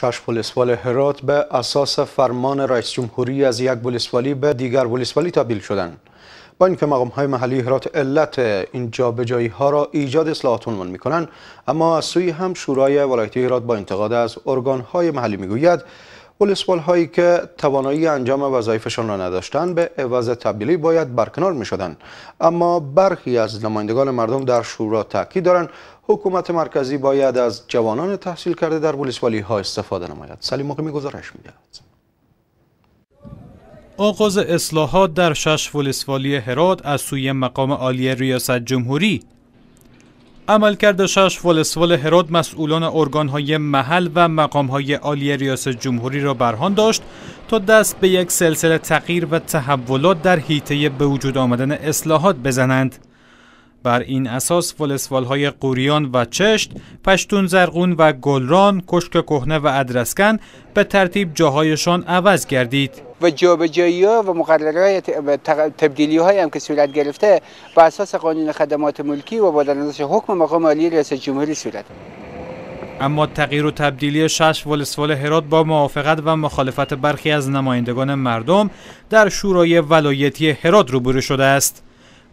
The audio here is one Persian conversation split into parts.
شش پلیسوال هرات به اساس فرمان رئیس جمهوری از یک پلیسوالی به دیگر پلیسوالی تبدیل شدند. با اینکه مقام های محلی هرات علت این جایی ها را ایجاد اصلاحات عنوان می اما از سوی هم شورای ولایتی هرات با انتقاد از ارگان های محلی گوید، ولسوال هایی که توانایی انجام وظایفشان را نداشتند به عوض تبدیلی باید برکنار می شدن. اما برخی از نمایندگان مردم در شورا تاکید دارند حکومت مرکزی باید از جوانان تحصیل کرده در ولسوالی ها استفاده نماید سلیم مقیمی گزارش می دهد. آغاز اصلاحات در شش ولسوالی هرات از سوی مقام عالی ریاست جمهوری عملکرد ولسول هرود مسئولان ارگانهای محل و مقامهای عالی ریاست جمهوری را برهان داشت تا دست به یک سلسله تغییر و تحولات در حیطه به وجود آمدن اصلاحات بزنند بر این اساس های قوریان و چشت، پشتون زرغون و گلران، کشک کهنه و ادرسکن به ترتیب جاهایشان عوض گردید. و جایی ها و های تبدیلی های هم که صورت گرفته به اساس قانون خدمات ملکی و با درنزش حکم مقام عالی رئیس جمهوری صورت اما تغییر و تبدیلی شش ولسوال هرات با موافقت و مخالفت برخی از نمایندگان مردم در شورای ولایتی هرات روبرو شده است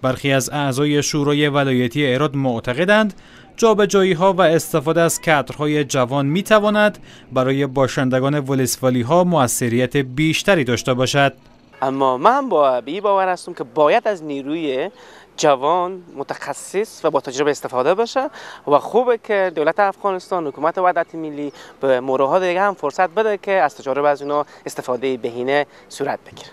برخی از اعضای شورای ولایتی ایراد معتقدند جابجایی ها و استفاده از کترهای جوان می تواند برای باشندگان ولسوالی ها موثریت بیشتری داشته باشد اما من با بی باور هستم که باید از نیروی جوان متخصص و با تجربه استفاده باشه و خوبه که دولت افغانستان حکومت وحدت ملی به مروها دیگه هم فرصت بده که از تجربه از اونا استفاده بهینه صورت بگیره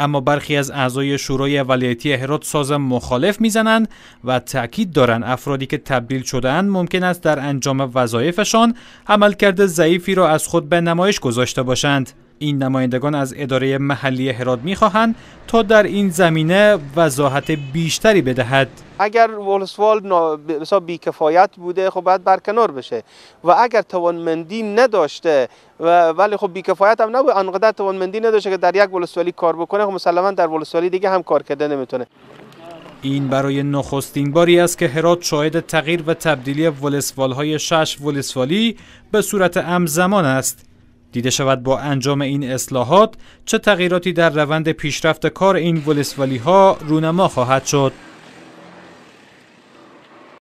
اما برخی از اعضای شورای ولایتی هرات ساز مخالف میزنند و تاکید دارند افرادی که تبدیل شدهاند ممکن است در انجام وظایفشان عملکرد ضعیفی را از خود به نمایش گذاشته باشند این نمایندگان از اداره محلی هرات میخواهند تا در این زمینه وضاحت بیشتری بدهد اگر ولسوال بی بیکفایت بوده خب باید برکنار بشه و اگر توانمندی نداشته و ولی خب بیکفایت هم نبود انقدر توانمندی نداشته که در یک ولسوالی کار بکنه خب مسلما در ولسوالی دیگه هم کار کرده نمیتونه این برای نخستین باری است که هرات شاهد تغییر و تبدیلی های شش ولسوالی به صورت همزمان است دیده شود با انجام این اصلاحات چه تغییراتی در روند پیشرفت کار این ولسوالی ها رونما خواهد شد.